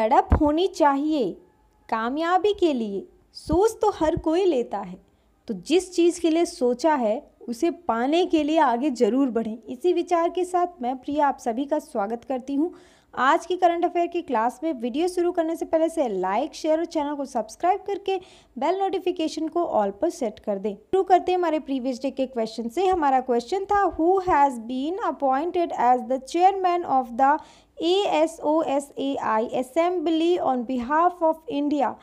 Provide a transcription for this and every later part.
तड़प होनी चाहिए कामयाबी के लिए सोच तो हर कोई लेता है तो जिस चीज़ के लिए सोचा है उसे पाने के लिए आगे ज़रूर बढ़ें इसी विचार के साथ मैं प्रिया आप सभी का स्वागत करती हूँ आज की करंट अफेयर की क्लास में वीडियो शुरू करने से पहले से लाइक शेयर और चैनल को सब्सक्राइब करके बेल नोटिफिकेशन को ऑल पर सेट कर दें शुरू करते हैं हमारे प्रीवियस डे के क्वेश्चन से हमारा क्वेश्चन था who has been appointed as the chairman of the A S O S A I assembly on behalf of India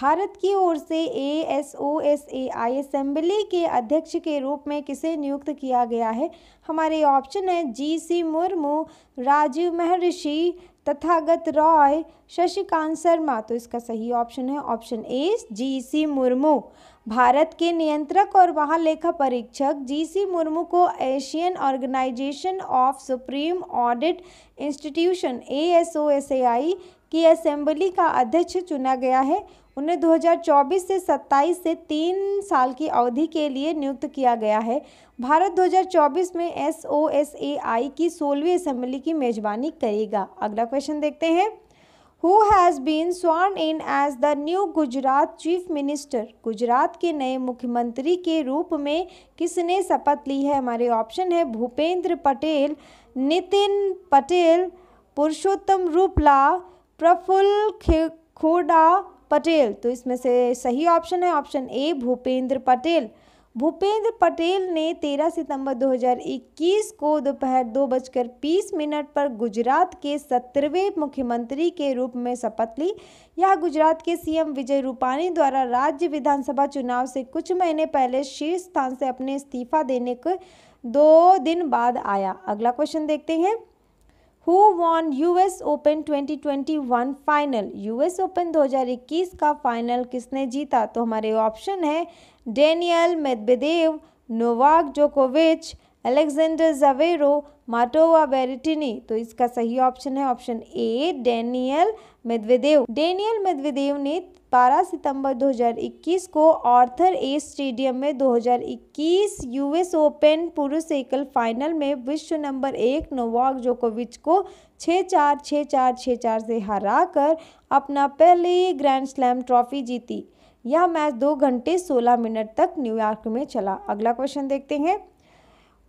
भारत की ओर से A S O S A I assembly के अध्यक्ष के रूप में किसे नियुक्त किया गया है हमारे ऑप्शन है जी सी मुर्मू राजीव महर्षि तथागत रॉय शशिकांत शर्मा तो इसका सही ऑप्शन है option A G C Murmu भारत के नियंत्रक और महालेखा परीक्षक जी सी मुर्मू को Asian organization of supreme audit institution A S O S A I की असेंबली का अध्यक्ष चुना गया है उन्हें 2024 से 27 से तीन साल की अवधि के लिए नियुक्त किया गया है भारत 2024 में S O S A I की सोलहवीं असेंबली की मेजबानी करेगा अगला क्वेश्चन देखते हैं who has been sworn in as the new Gujarat chief minister Gujarat के नए मुख्यमंत्री के रूप में किसने शपथ ली है हमारे ऑप्शन है भूपेंद्र पटेल नितिन पटेल पुरुषोत्तम रूपला प्रफुल्ल खोडा पटेल तो इसमें से सही ऑप्शन है ऑप्शन ए भूपेंद्र पटेल भूपेंद्र पटेल ने 13 सितंबर 2021 को दोपहर दो बजकर बीस मिनट पर गुजरात के सत्रहवें मुख्यमंत्री के रूप में शपथ ली यह गुजरात के सीएम विजय रूपाणी द्वारा राज्य विधानसभा चुनाव से कुछ महीने पहले शीर्ष स्थान से अपने इस्तीफा देने के दो दिन बाद आया अगला क्वेश्चन देखते हैं who won US Open 2021 final US Open 2021 का फाइनल किसने जीता तो हमारे ऑप्शन है डेनियल मेदबेदेव नोवाक जोकोविच अलेक्जेंडर जवेरो माटोवा वेरिटिनी तो इसका सही ऑप्शन है option A Daniil Medvedev Daniil Medvedev ने 12 सितंबर 2021 को आर्थर ए स्टेडियम में 2021 यूएस ओपन पुरुष एकल फाइनल में विश्व नंबर एक नोवाक जोकोविच को छः चार छः चार छः चार से हराकर अपना पहली ग्रैंड स्लैम ट्रॉफी जीती यह मैच दो घंटे सोलह मिनट तक न्यूयॉर्क में चला अगला क्वेश्चन देखते हैं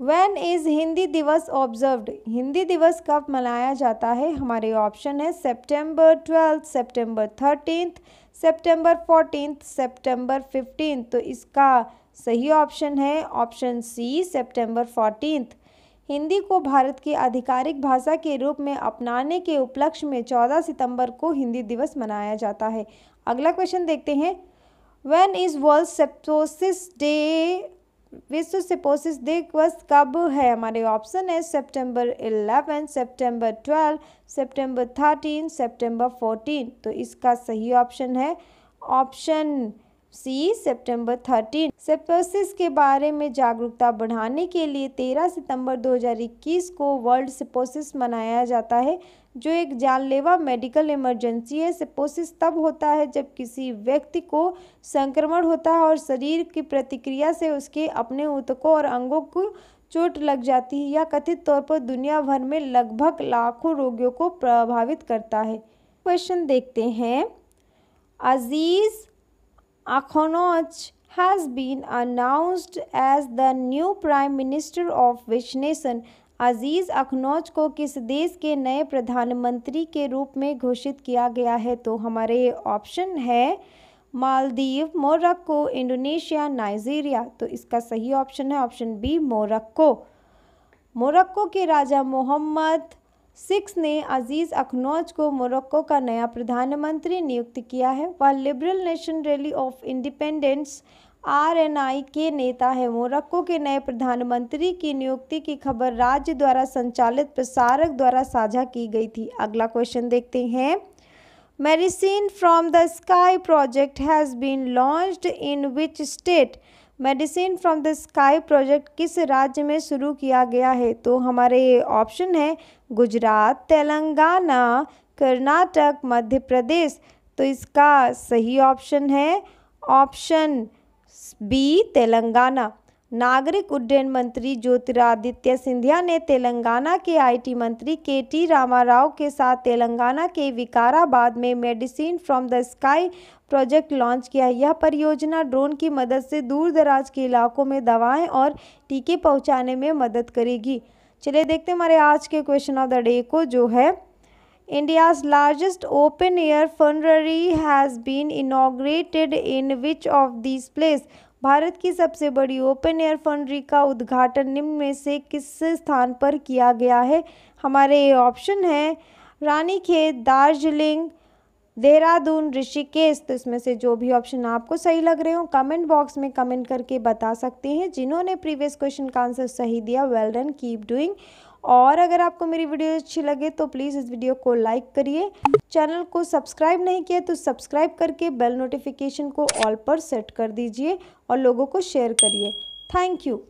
वैन इज़ हिंदी दिवस ऑब्जर्व्ड हिंदी दिवस कब मनाया जाता है हमारे ऑप्शन है September twelfth September thirteenth September fourteenth September fifteen तो इसका सही ऑप्शन है option C September fourteenth Hindi को भारत की आधिकारिक भाषा के रूप में अपनाने के उपलक्ष्य में चौदह सितंबर को हिंदी दिवस मनाया जाता है अगला क्वेश्चन देखते हैं when is world septosis day विश्व सिपोसिस दिवस कब है हमारे ऑप्शन है सितंबर 11, सितंबर 12, सितंबर 13, सितंबर 14 तो इसका सही ऑप्शन है ऑप्शन सी सितंबर 13 सेप्टोसिस के बारे में जागरूकता बढ़ाने के लिए 13 सितंबर 2021 को वर्ल्ड सेपोसिस मनाया जाता है जो एक जानलेवा मेडिकल इमरजेंसी है सेपोसिस तब होता है जब किसी व्यक्ति को संक्रमण होता है और शरीर की प्रतिक्रिया से उसके अपने ऊतकों और अंगों को चोट लग जाती है यह कथित तौर पर दुनिया भर में लगभग लाखों रोगियों को प्रभावित करता है क्वेश्चन देखते हैं अजीज़ Akhonoch has been announced as the new prime minister of which nation? अजीज़ अखनौज को किस देश के नए प्रधानमंत्री के रूप में घोषित किया गया है तो हमारे ऑप्शन है मालदीव मोरक्को इंडोनेशिया नाइजीरिया तो इसका सही ऑप्शन है ऑप्शन बी मोरक्को मोरक्को के राजा मोहम्मद सिक्स ने अजीज़ अखनौज को मोरक्को का नया प्रधानमंत्री नियुक्त किया है वह liberal nation rally of independence RNI के नेता है मोरक्को के नए प्रधानमंत्री की नियुक्ति की खबर राज्य द्वारा संचालित प्रसारक द्वारा साझा की गई थी अगला क्वेश्चन देखते हैं medicine from the sky project has been launched in which state medicine from the sky project किस राज्य में शुरू किया गया है तो हमारे ऑप्शन है गुजरात तेलंगाना कर्नाटक मध्य प्रदेश तो इसका सही ऑप्शन है ऑप्शन बी तेलंगाना नागरिक उड्डयन मंत्री ज्योतिरादित्य सिंधिया ने तेलंगाना के आईटी मंत्री के टी राव के साथ तेलंगाना के विकाराबाद में medicine from the sky project launch किया यह परियोजना ड्रोन की मदद से दूर दराज के इलाकों में दवाएं और टीके पहुंचाने में मदद करेगी चलिए देखते हैं हमारे आज के क्वेश्चन ऑफ द डे को जो है India's largest open air fundraisery has been inaugurated in which of these places? Bharat की सबसे बड़ी ओपन एयर फंड्री का उद्घाटन निम्न में से किस स्थान पर किया गया है हमारे ये ऑप्शन है रानीखेत दार्जिलिंग देहरादून ऋषिकेश तो इसमें से जो भी ऑप्शन आपको सही लग रहे हो कमेंट बॉक्स में कमेंट करके बता सकते हैं जिन्होंने प्रीवियस क्वेश्चन का आंसर सही दिया वेल डन कीप डूइंग और अगर आपको मेरी वीडियो अच्छी लगे तो प्लीज़ इस वीडियो को लाइक करिए चैनल को सब्सक्राइब नहीं किया तो सब्सक्राइब करके बेल नोटिफिकेशन को ऑल पर सेट कर दीजिए और लोगों को शेयर करिए थैंक यू